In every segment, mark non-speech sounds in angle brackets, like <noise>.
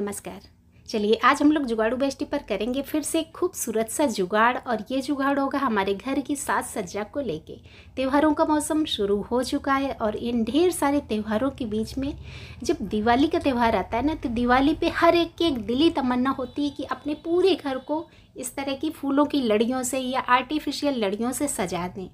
नमस्कार चलिए आज हम लोग जुगाड़ू बेस्टी पर करेंगे फिर से एक खूबसूरत सा जुगाड़ और ये जुगाड़ होगा हमारे घर की साज सज्जा को लेके त्योहारों का मौसम शुरू हो चुका है और इन ढेर सारे त्योहारों के बीच में जब दिवाली का त्यौहार आता है ना तो दिवाली पे हर एक की एक दिली तमन्ना होती है कि अपने पूरे घर को इस तरह की फूलों की लड़ियों से या आर्टिफिशियल लड़ियों से सजा दें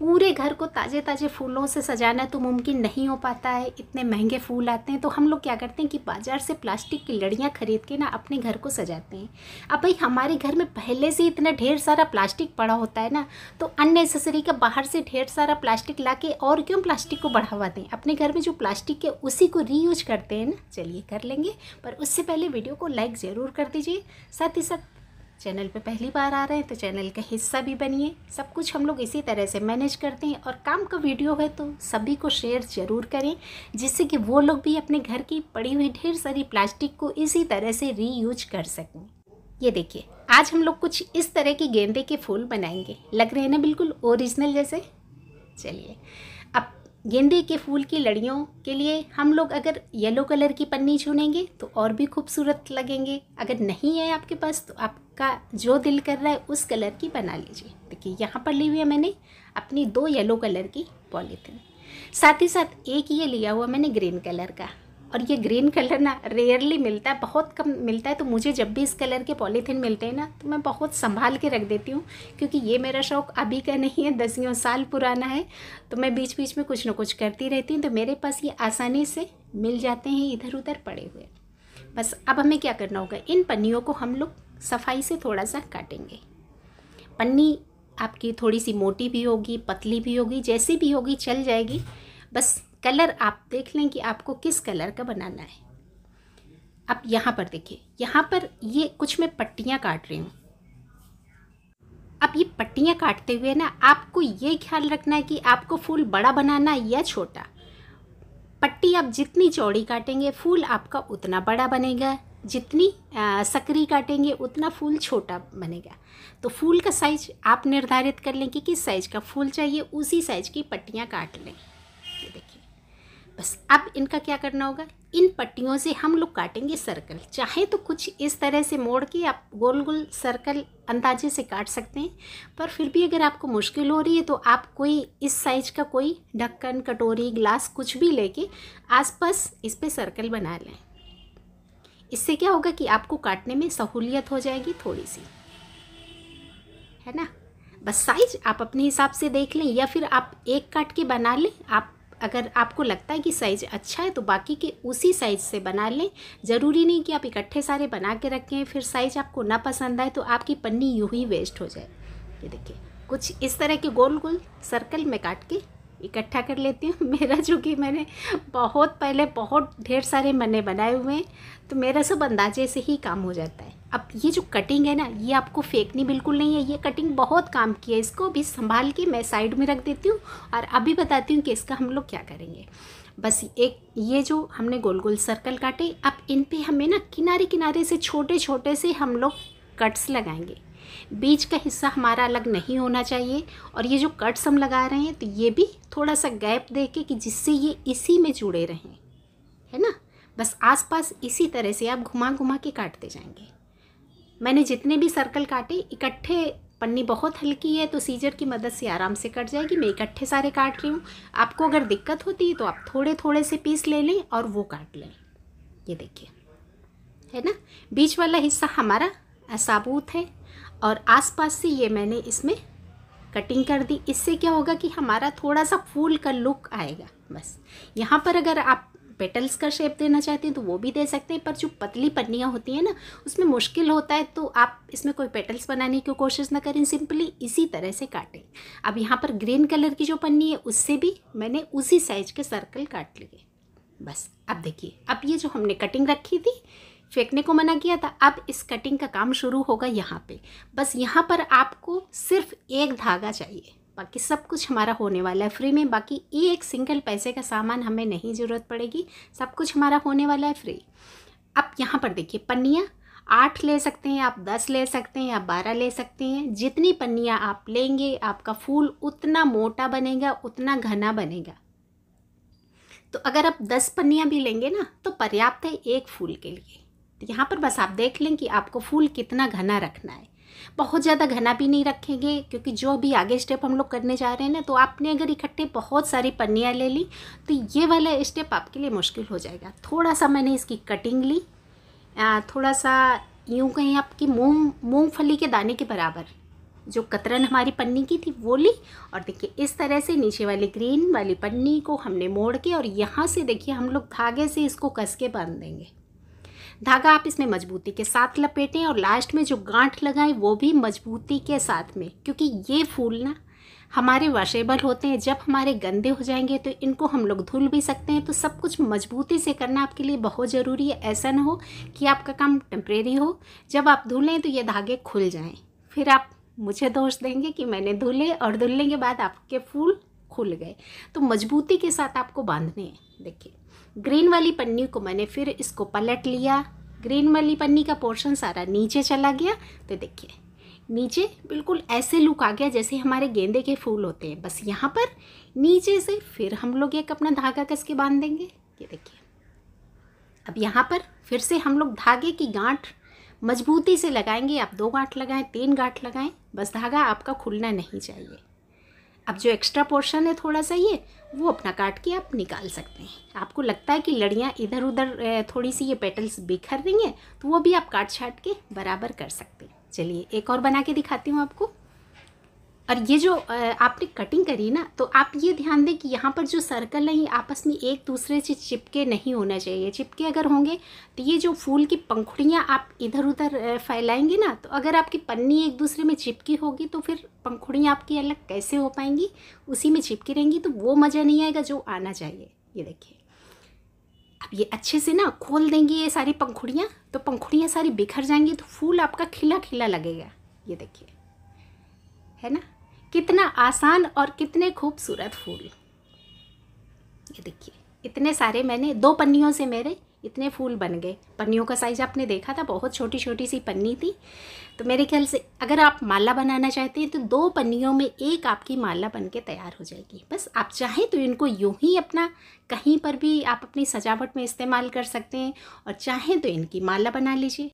पूरे घर को ताज़े ताज़े फूलों से सजाना तो मुमकिन नहीं हो पाता है इतने महंगे फूल आते हैं तो हम लोग क्या करते हैं कि बाज़ार से प्लास्टिक की लड़ियाँ खरीद के ना अपने घर को सजाते हैं अब भाई हमारे घर में पहले से इतना ढेर सारा प्लास्टिक पड़ा होता है ना तो अननेसेसरी का बाहर से ढेर सारा प्लास्टिक ला के और क्यों प्लास्टिक को बढ़ावा दें अपने घर में जो प्लास्टिक है उसी को रीयूज करते हैं ना चलिए कर लेंगे पर उससे पहले वीडियो को लाइक ज़रूर कर दीजिए साथ ही साथ चैनल पे पहली बार आ रहे हैं तो चैनल का हिस्सा भी बनिए सब कुछ हम लोग इसी तरह से मैनेज करते हैं और काम का वीडियो है तो सभी को शेयर ज़रूर करें जिससे कि वो लोग भी अपने घर की पड़ी हुई ढेर सारी प्लास्टिक को इसी तरह से रीयूज कर सकें ये देखिए आज हम लोग कुछ इस तरह के गेंदे के फूल बनाएंगे लग रहे हैं ना बिल्कुल ओरिजिनल जैसे चलिए गेंदे के फूल की लड़ियों के लिए हम लोग अगर येलो कलर की पन्नी चुनेंगे तो और भी खूबसूरत लगेंगे अगर नहीं है आपके पास तो आपका जो दिल कर रहा है उस कलर की बना लीजिए देखिए यहाँ पर ली हुई है मैंने अपनी दो येलो कलर की पॉलीथीन साथ ही साथ एक ये लिया हुआ मैंने ग्रीन कलर का और ये ग्रीन कलर ना रेयरली मिलता है बहुत कम मिलता है तो मुझे जब भी इस कलर के पॉलीथीन मिलते हैं ना तो मैं बहुत संभाल के रख देती हूँ क्योंकि ये मेरा शौक़ अभी का नहीं है दसियों साल पुराना है तो मैं बीच बीच में कुछ ना कुछ करती रहती हूँ तो मेरे पास ये आसानी से मिल जाते हैं इधर उधर पड़े हुए बस अब हमें क्या करना होगा इन पन्नियों को हम लोग सफाई से थोड़ा सा काटेंगे पन्नी आपकी थोड़ी सी मोटी भी होगी पतली भी होगी जैसी भी होगी चल जाएगी बस कलर आप देख लें कि आपको किस कलर का बनाना है अब यहाँ पर देखिए यहाँ पर ये कुछ मैं पट्टियाँ काट रही हूँ अब ये पट्टियाँ काटते हुए ना आपको ये ख्याल रखना है कि आपको फूल बड़ा बनाना है या छोटा पट्टी आप जितनी चौड़ी काटेंगे फूल आपका उतना बड़ा बनेगा जितनी सकरी काटेंगे उतना फूल छोटा बनेगा तो फूल का साइज आप निर्धारित कर लें कि किस साइज़ का फूल चाहिए उसी साइज़ की पट्टियाँ काट लें बस अब इनका क्या करना होगा इन पट्टियों से हम लोग काटेंगे सर्कल चाहे तो कुछ इस तरह से मोड़ के आप गोल गोल सर्कल अंदाजे से काट सकते हैं पर फिर भी अगर आपको मुश्किल हो रही है तो आप कोई इस साइज का कोई ढक्कन कटोरी ग्लास कुछ भी लेके आसपास इस पर सर्कल बना लें इससे क्या होगा कि आपको काटने में सहूलियत हो जाएगी थोड़ी सी है ना बस साइज आप अपने हिसाब से देख लें या फिर आप एक काट के बना लें आप अगर आपको लगता है कि साइज़ अच्छा है तो बाकी के उसी साइज़ से बना लें ज़रूरी नहीं कि आप इकट्ठे सारे बना के रखें फिर साइज़ आपको ना पसंद आए तो आपकी पन्नी यूँ ही वेस्ट हो जाए ये देखिए कुछ इस तरह के गोल गोल सर्कल में काट के इकट्ठा कर लेती हूँ <laughs> मेरा जो कि मैंने बहुत पहले बहुत ढेर सारे मने बनाए हुए हैं तो मेरा सब अंदाजे से ही काम हो जाता है अब ये जो कटिंग है ना ये आपको फेंकनी बिल्कुल नहीं है ये कटिंग बहुत काम की है इसको भी संभाल के मैं साइड में रख देती हूँ और अभी बताती हूँ कि इसका हम लोग क्या करेंगे बस एक ये जो हमने गोल गोल सर्कल काटे अब इन पे हमें ना किनारे किनारे से छोटे छोटे से हम लोग कट्स लगाएंगे बीच का हिस्सा हमारा अलग नहीं होना चाहिए और ये जो कट्स हम लगा रहे हैं तो ये भी थोड़ा सा गैप दे के कि जिससे ये इसी में जुड़े रहें है ना बस आसपास इसी तरह से आप घुमा घुमा के काटते जाएंगे मैंने जितने भी सर्कल काटे इकट्ठे पन्नी बहुत हल्की है तो सीजर की मदद से आराम से कट जाएगी मैं इकट्ठे सारे काट रही हूँ आपको अगर दिक्कत होती है तो आप थोड़े थोड़े से पीस ले लें और वो काट लें ये देखिए है ना बीच वाला हिस्सा हमारा साबूत है और आसपास से ये मैंने इसमें कटिंग कर दी इससे क्या होगा कि हमारा थोड़ा सा फूल का लुक आएगा बस यहाँ पर अगर आप पेटल्स का शेप देना चाहते हैं तो वो भी दे सकते हैं पर जो पतली पन्नियाँ होती हैं ना उसमें मुश्किल होता है तो आप इसमें कोई पेटल्स बनाने की कोशिश ना करें सिंपली इसी तरह से काटें अब यहाँ पर ग्रीन कलर की जो पन्नी है उससे भी मैंने उसी साइज के सर्कल काट लिए बस अब देखिए अब ये जो हमने कटिंग रखी थी फेंकने को मना किया था अब इस कटिंग का काम शुरू होगा यहाँ पे बस यहाँ पर आपको सिर्फ एक धागा चाहिए बाकी सब कुछ हमारा होने वाला है फ्री में बाकी एक सिंगल पैसे का सामान हमें नहीं ज़रूरत पड़ेगी सब कुछ हमारा होने वाला है फ्री अब यहाँ पर देखिए पन्नियाँ आठ ले सकते हैं आप दस ले सकते हैं आप बारह ले सकते हैं जितनी पन्नियाँ आप लेंगे आपका फूल उतना मोटा बनेगा उतना घना बनेगा तो अगर आप दस पन्नियाँ भी लेंगे ना तो पर्याप्त है एक फूल के लिए तो यहाँ पर बस आप देख लें कि आपको फूल कितना घना रखना है बहुत ज़्यादा घना भी नहीं रखेंगे क्योंकि जो भी आगे स्टेप हम लोग करने जा रहे हैं ना तो आपने अगर इकट्ठे बहुत सारी पन्नियाँ ले ली तो ये वाला स्टेप आपके लिए मुश्किल हो जाएगा थोड़ा सा मैंने इसकी कटिंग ली थोड़ा सा यूँ कहीं आपकी मूँग मूँगफली के दाने के बराबर जो कतरन हमारी पन्नी की थी वो ली और देखिए इस तरह से नीचे वाली ग्रीन वाली पन्नी को हमने मोड़ के और यहाँ से देखिए हम लोग धागे से इसको कस के बांध देंगे धागा आप इसमें मजबूती के साथ लपेटें और लास्ट में जो गांठ लगाएं वो भी मजबूती के साथ में क्योंकि ये फूल ना हमारे वाशेबल होते हैं जब हमारे गंदे हो जाएंगे तो इनको हम लोग धुल भी सकते हैं तो सब कुछ मजबूती से करना आपके लिए बहुत ज़रूरी है ऐसा ना हो कि आपका काम टेम्परेरी हो जब आप धुलें तो ये धागे खुल जाएं फिर आप मुझे दोष देंगे कि मैंने धुले और धुलने के बाद आपके फूल खुल गए तो मजबूती के साथ आपको बांधने हैं देखिए ग्रीन वाली पन्नी को मैंने फिर इसको पलट लिया ग्रीन वाली पन्नी का पोर्शन सारा नीचे चला गया तो देखिए नीचे बिल्कुल ऐसे लुक आ गया जैसे हमारे गेंदे के फूल होते हैं बस यहाँ पर नीचे से फिर हम लोग एक अपना धागा कस के बांध देंगे ये देखिए अब यहाँ पर फिर से हम लोग धागे की गांठ मजबूती से लगाएंगे आप दो गांठ लगाएं तीन गांठ लगाएं बस धागा आपका खुलना नहीं चाहिए अब जो एक्स्ट्रा पोर्शन है थोड़ा सा ये वो अपना काट के आप निकाल सकते हैं आपको लगता है कि लड़ियाँ इधर उधर थोड़ी सी ये पेटल्स बिखर रही हैं तो वो भी आप काट छाट के बराबर कर सकते हैं चलिए एक और बना के दिखाती हूँ आपको और ये जो आपने कटिंग करी ना तो आप ये ध्यान दें कि यहाँ पर जो सर्कल है ये आपस में एक दूसरे से चिपके नहीं होना चाहिए चिपके अगर होंगे तो ये जो फूल की पंखुड़ियाँ आप इधर उधर फैलाएंगे ना तो अगर आपकी पन्नी एक दूसरे में चिपकी होगी तो फिर पंखुड़ियाँ आपकी अलग कैसे हो पाएंगी उसी में चिपकी रहेंगी तो वो मज़ा नहीं आएगा जो आना चाहिए ये देखिए अब ये अच्छे से ना खोल देंगे ये सारी पंखुड़ियाँ तो पंखुड़ियाँ सारी बिखर जाएंगी तो फूल आपका खिला खिला लगेगा ये देखिए है ना कितना आसान और कितने खूबसूरत फूल ये देखिए इतने सारे मैंने दो पन्नियों से मेरे इतने फूल बन गए पन्नियों का साइज़ आपने देखा था बहुत छोटी छोटी सी पन्नी थी तो मेरे ख्याल से अगर आप माला बनाना चाहते हैं तो दो पन्नियों में एक आपकी माला बन के तैयार हो जाएगी बस आप चाहें तो इनको यूं ही अपना कहीं पर भी आप अपनी सजावट में इस्तेमाल कर सकते हैं और चाहें तो इनकी माला बना लीजिए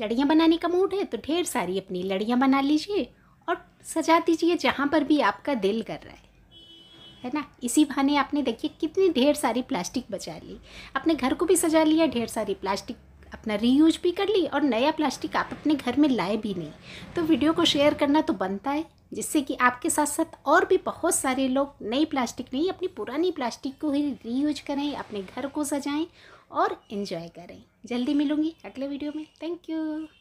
लड़ियाँ बनाने का मूड है तो ढेर सारी अपनी लड़ियाँ बना लीजिए और सजा दीजिए जहाँ पर भी आपका दिल कर रहा है है ना इसी बहाने आपने देखिए कितनी ढेर सारी प्लास्टिक बचा ली अपने घर को भी सजा लिया ढेर सारी प्लास्टिक अपना रीयूज भी कर ली और नया प्लास्टिक आप अपने घर में लाए भी नहीं तो वीडियो को शेयर करना तो बनता है जिससे कि आपके साथ साथ और भी बहुत सारे लोग नई प्लास्टिक नहीं अपनी पुरानी प्लास्टिक को ही रीयूज करें अपने घर को सजाएं और इन्जॉय करें जल्दी मिलूँगी अगले वीडियो में थैंक यू